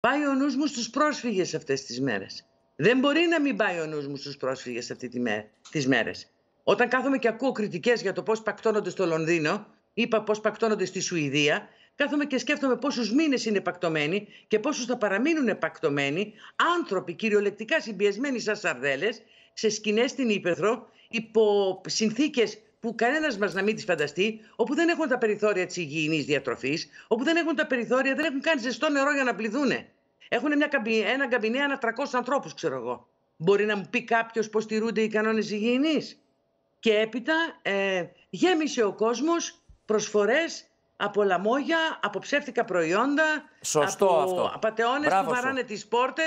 Πάει ο νους μου στους πρόσφυγες αυτές τις μέρες. Δεν μπορεί να μην πάει ο νους μου στους πρόσφυγες αυτή τη μέρε. τις μέρες. Όταν κάθομαι και ακούω κριτικές για το πώς πακτώνονται στο Λονδίνο, είπα πώς πακτώνονται στη Σουηδία, κάθομαι και σκέφτομαι πόσους μήνες είναι πακτωμένοι και πόσους θα παραμείνουν πακτωμένοι άνθρωποι κυριολεκτικά συμπιεσμένοι σαν σαρδέλες σε σκηνές στην Ήπεθρο υπό συνθήκες που κανένας μας να μην τις φανταστεί, όπου δεν έχουν τα περιθώρια της υγιεινής διατροφής, όπου δεν έχουν τα περιθώρια, δεν έχουν καν ζεστό νερό για να πληθούν. Έχουν μια, ένα καμπινέ ανά 300 ανθρώπους, ξέρω εγώ. Μπορεί να μου πει κάποιος πώς τηρούνται οι κανόνες υγιεινής. Και έπειτα ε, γέμισε ο κόσμος προσφορές από λαμόγια, από ψεύτικα προϊόντα, Σωστό από αυτό. απαταιώνες που βαράνε τις πόρτες,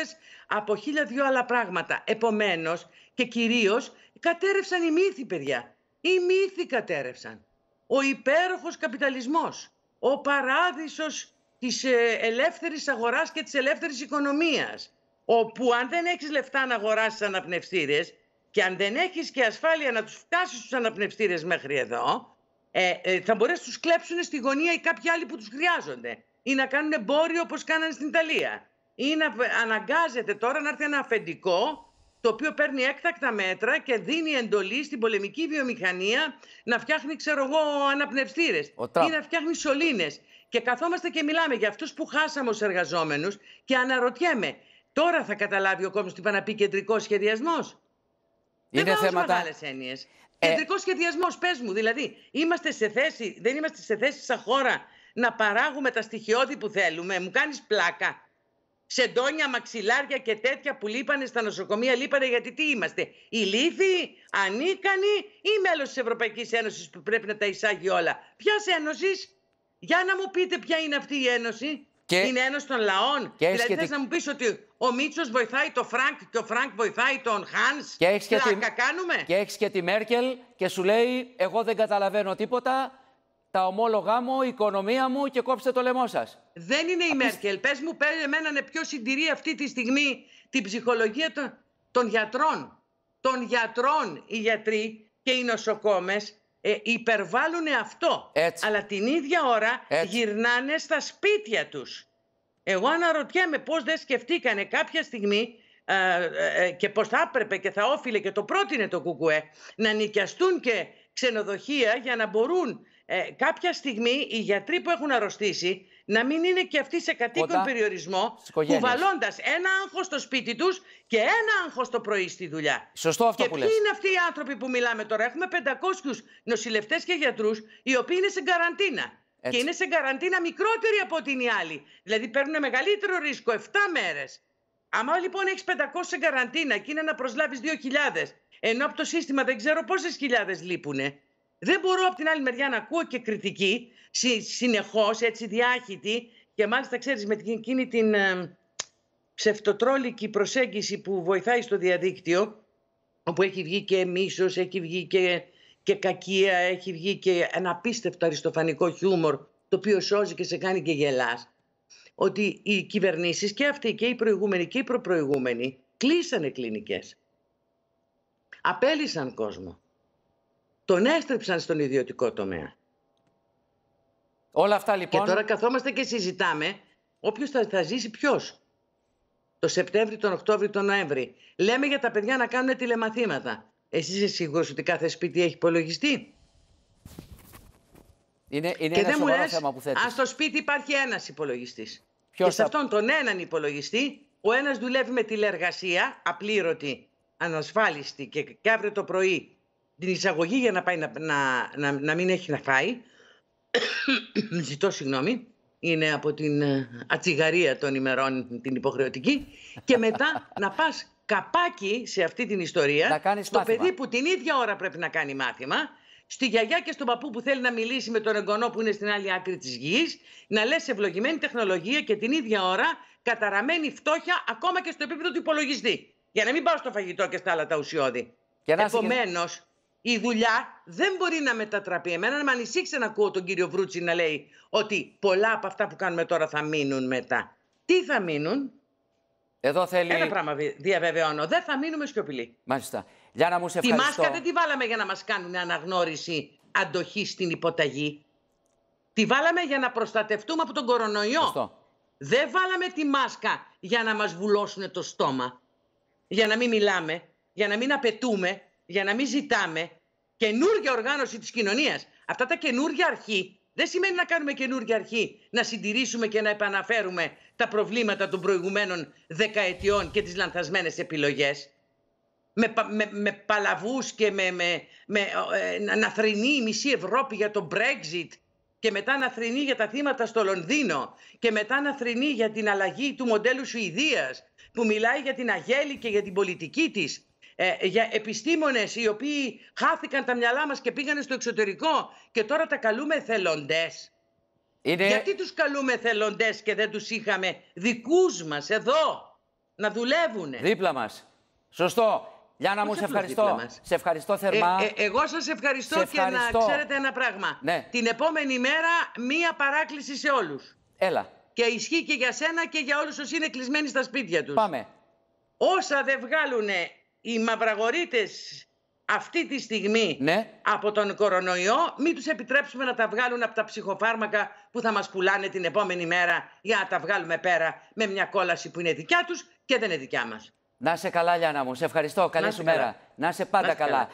από χίλια δυο άλλα πράγματα. Επομένως, και κυρίως κατέρευσαν οι μύθοι, παιδιά. Οι μύθοι κατέρευσαν. Ο υπέροχος καπιταλισμός. Ο παράδεισος της ε, ελεύθερης αγοράς και της ελεύθερης οικονομίας. Όπου αν δεν έχεις λεφτά να αγοράσεις αναπνευστήρες και αν δεν έχεις και ασφάλεια να τους φτάσεις τους αναπνευστήρες μέχρι εδώ, ε, ε θα μπορέσει να τους κλέψουν στη γωνία ή κάποιοι άλλοι που τους χρειάζονται. Ή να κάνουν εμπόριο όπως κάνανε στην Ιταλία. Ή να ε, αναγκάζεται τώρα να έρθει ένα αφεντικό το οποίο παίρνει έκτακτα μέτρα και δίνει εντολή στην πολεμική βιομηχανία να φτιάχνει, ξέρω εγώ, αναπνευστήρες ή να φτιάχνει σωλήνες. Και καθόμαστε και μιλάμε για αυτούς που χάσαμε ως εργαζόμενους και αναρωτιέμαι, τώρα θα καταλάβει ο κόσμος τι θα να πει κεντρικός σχεδιασμός. Είναι Δεν θέματα... μεγάλες έννοιες. Ε... Κεντρικός σχεδιασμός, πες μου, δηλαδή, είμαστε σε θέση, δεν είμαστε σε θέση σαν χώρα να παράγουμε τα στοιχειώδη που θέλουμε. Μου κάνεις πλάκα σεντόνια, μαξιλάρια και τέτοια που λείπανε στα νοσοκομεία. Λείπανε γιατί τι είμαστε, ηλίθιοι, ανίκανοι ή μέλος της Ευρωπαϊκής Ένωσης που πρέπει να τα εισάγει όλα. Ποιας ένωσης, για να μου πείτε ποια είναι αυτή η ένωση. Και... Είναι ένωση των λαών. Και δηλαδή, να μου πεις ότι ο Μίτσος βοηθάει τον Φρανκ και ο Φρανκ βοηθάει τον Χάν. Και έχει κάνουμε. και, έχεις και τη Μέρκελ και σου λέει: Εγώ δεν καταλαβαίνω τίποτα τα ομόλογά μου, η οικονομία μου και κόψτε το λαιμό σας. Δεν είναι η Μέρκελ. Πες μου, πες, εμένα να πιο συντηρεί αυτή τη στιγμή την ψυχολογία των, των γιατρών. Των γιατρών οι γιατροί και οι νοσοκόμες ε, υπερβάλλουν αυτό. Έτσι. Αλλά την ίδια ώρα Έτσι. γυρνάνε στα σπίτια τους. Εγώ αναρωτιέμαι πώς δεν σκεφτήκανε κάποια στιγμή ε, ε, και πώς θα έπρεπε και θα όφιλε και το πρότεινε το ΚΚΕ να νοικιαστούν και ξενοδοχεία για να μπορούν ε, κάποια στιγμή οι γιατροί που έχουν αρρωστήσει να μην είναι και αυτοί σε κατοίκον περιορισμό, κουβαλώντα ένα άγχος στο σπίτι τους και ένα άγχος το πρωί στη δουλειά. Σωστό αυτό και που λες. Ποιοι είναι αυτοί οι άνθρωποι που μιλάμε τώρα. Έχουμε 500 νοσηλευτές και γιατρούς, οι οποίοι είναι σε καραντίνα. Και είναι σε καραντίνα μικρότερη από την οι άλλοι. Δηλαδή παίρνουν μεγαλύτερο ρίσκο, 7 μέρε. Αν λοιπόν έχεις 500 σε καραντίνα και είναι να προσλάβεις 2.000, ενώ από το σύστημα δεν ξέρω πόσες χιλιάδες λείπουνε, δεν μπορώ από την άλλη μεριά να ακούω και κριτική συνεχώς, έτσι διάχυτη και μάλιστα ξέρεις με την, εκείνη την ε, ψευτοτρόλικη προσέγγιση που βοηθάει στο διαδίκτυο όπου έχει βγει και μίσος, έχει βγει και, και κακία, έχει βγει και ένα απίστευτο αριστοφανικό χιούμορ το οποίο σώζει και σε κάνει και γελάς ότι οι κυβερνήσεις και αυτοί και οι προηγούμενοι και οι προπροηγούμενοι κλείσανε κλινικές. Απέλησαν κόσμο τον έστρεψαν στον ιδιωτικό τομέα. Όλα αυτά λοιπόν. Και τώρα καθόμαστε και συζητάμε όποιος θα, θα ζήσει ποιος. Το Σεπτέμβρη, τον Οκτώβρη, τον Νοέμβρη. Λέμε για τα παιδιά να κάνουν τηλεμαθήματα. Εσύ είσαι σίγουρος ότι κάθε σπίτι έχει υπολογιστή. Είναι, είναι και ένα δεν μου λες, θέμα που Αν στο σπίτι υπάρχει ένας υπολογιστής. Και σε αυτόν τον έναν υπολογιστή, ο ένας δουλεύει με τηλεργασία, απλήρωτη, ανασφάλιστη και, και αύριο το πρωί την εισαγωγή για να πάει να, να, να, να μην έχει να φάει. Ζητώ συγγνώμη. Είναι από την ε, ατσιγαρία των ημερών την υποχρεωτική. Και μετά να πας καπάκι σε αυτή την ιστορία. Να κάνεις το μάθημα. παιδί που την ίδια ώρα πρέπει να κάνει μάθημα. Στη γιαγιά και στον παππού που θέλει να μιλήσει με τον εγγονό που είναι στην άλλη άκρη της γης. Να λες ευλογημένη τεχνολογία και την ίδια ώρα καταραμένη φτώχεια ακόμα και στο επίπεδο του υπολογιστή. Για να μην πάω στο φαγητό και στα άλλα τα ουσιώδη. Επομένως, η δουλειά δεν μπορεί να μετατραπεί. Εμένα με ανησύχησε να ακούω τον κύριο Βρούτσι να λέει ότι πολλά από αυτά που κάνουμε τώρα θα μείνουν μετά. Τι θα μείνουν. Εδώ θέλει... Ένα πράγμα διαβεβαιώνω. Δεν θα μείνουμε σιωπηλοί. Μάλιστα. να μου, σε ευχαριστώ. Τη μάσκα δεν τη βάλαμε για να μας κάνουν αναγνώριση αντοχή στην υποταγή. Τη βάλαμε για να προστατευτούμε από τον κορονοϊό. Δεν βάλαμε τη μάσκα για να μας βουλώσουν το στόμα. Για να μην μιλάμε, για να μην απαιτούμε, για να μην ζητάμε καινούργια οργάνωση της κοινωνίας. Αυτά τα καινούργια αρχή δεν σημαίνει να κάνουμε καινούργια αρχή, να συντηρήσουμε και να επαναφέρουμε τα προβλήματα των προηγουμένων δεκαετιών και τις λανθασμένες επιλογές. Με, με, με παλαβούς και με, με, ε, να θρυνεί η μισή Ευρώπη για το Brexit και μετά να θρυνεί για τα θύματα στο Λονδίνο και μετά να θρυνεί για την αλλαγή του μοντέλου Σουηδίας που μιλάει για την αγέλη και για την πολιτική της ε, για επιστήμονες οι οποίοι χάθηκαν τα μυαλά μας και πήγανε στο εξωτερικό και τώρα τα καλούμε θελοντές. Γιατί τους καλούμε θελοντές και δεν τους είχαμε δικούς μας εδώ να δουλεύουν. Δίπλα μας. Σωστό. Για να μου, σε ευχαριστώ. Σε ευχαριστώ ε, θερμά. Ε, εγώ σας ευχαριστώ, και να ξέρετε ένα πράγμα. Ναι. Την επόμενη μέρα μία παράκληση σε όλους. Έλα. Και ισχύει και για σένα και για όλους όσοι είναι κλεισμένοι στα σπίτια τους. Πάμε. Όσα δεν βγάλουν οι μαυραγορείτες αυτή τη στιγμή ναι. από τον κορονοϊό, μην τους επιτρέψουμε να τα βγάλουν από τα ψυχοφάρμακα που θα μας πουλάνε την επόμενη μέρα για να τα βγάλουμε πέρα με μια κόλαση που είναι δικιά τους και δεν είναι δικιά μας. Να είσαι καλά Λιάννα μου, σε ευχαριστώ, καλή σου μέρα. Να σε πάντα καλά.